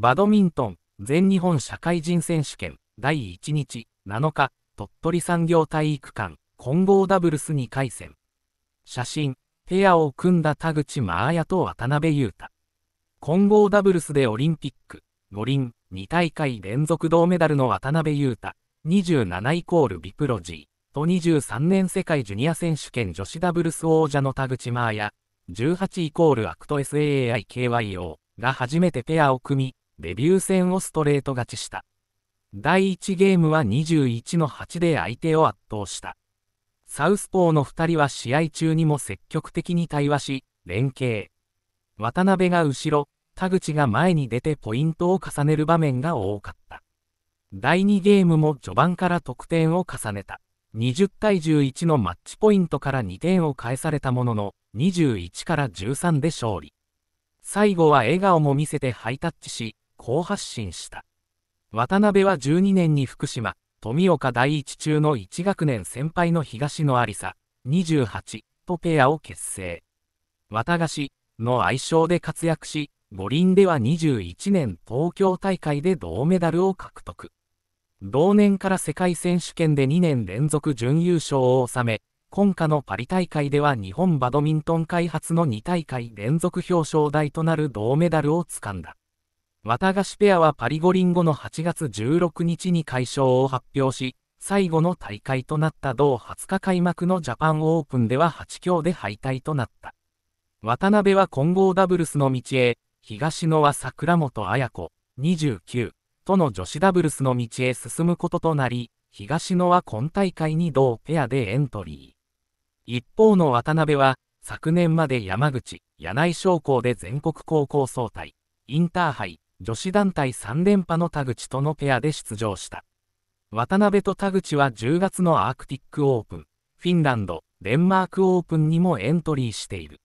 バドミントン全日本社会人選手権第1日7日鳥取産業体育館混合ダブルス2回戦写真ペアを組んだ田口真彩と渡辺裕太混合ダブルスでオリンピック五輪2大会連続銅メダルの渡辺裕太27イコールビプロ G と23年世界ジュニア選手権女子ダブルス王者の田口真彩18イコールアクト SAAIKYO が初めてペアを組みデビュー戦をストレート勝ちした。第1ゲームは21の8で相手を圧倒した。サウスポーの2人は試合中にも積極的に対話し、連携。渡辺が後ろ、田口が前に出てポイントを重ねる場面が多かった。第2ゲームも序盤から得点を重ねた。20対11のマッチポイントから2点を返されたものの、21から13で勝利。最後は笑顔も見せてハイタッチし、こう発信した。渡辺は12年に福島、富岡第一中の1学年先輩の東野有沙、28とペアを結成。綿菓子の愛称で活躍し、五輪では21年東京大会で銅メダルを獲得。同年から世界選手権で2年連続準優勝を収め、今夏のパリ大会では日本バドミントン開発の2大会連続表彰台となる銅メダルをつかんだ。綿菓子ペアはパリ五輪後の8月16日に解消を発表し、最後の大会となった同20日開幕のジャパンオープンでは8強で敗退となった。渡辺は混合ダブルスの道へ、東野は桜本綾子、29、との女子ダブルスの道へ進むこととなり、東野は今大会に同ペアでエントリー。一方の渡辺は、昨年まで山口、柳井商工で全国高校総体、インターハイ、女子団体3連覇の田口とのペアで出場した。渡辺と田口は10月のアークティックオープン、フィンランド、デンマークオープンにもエントリーしている。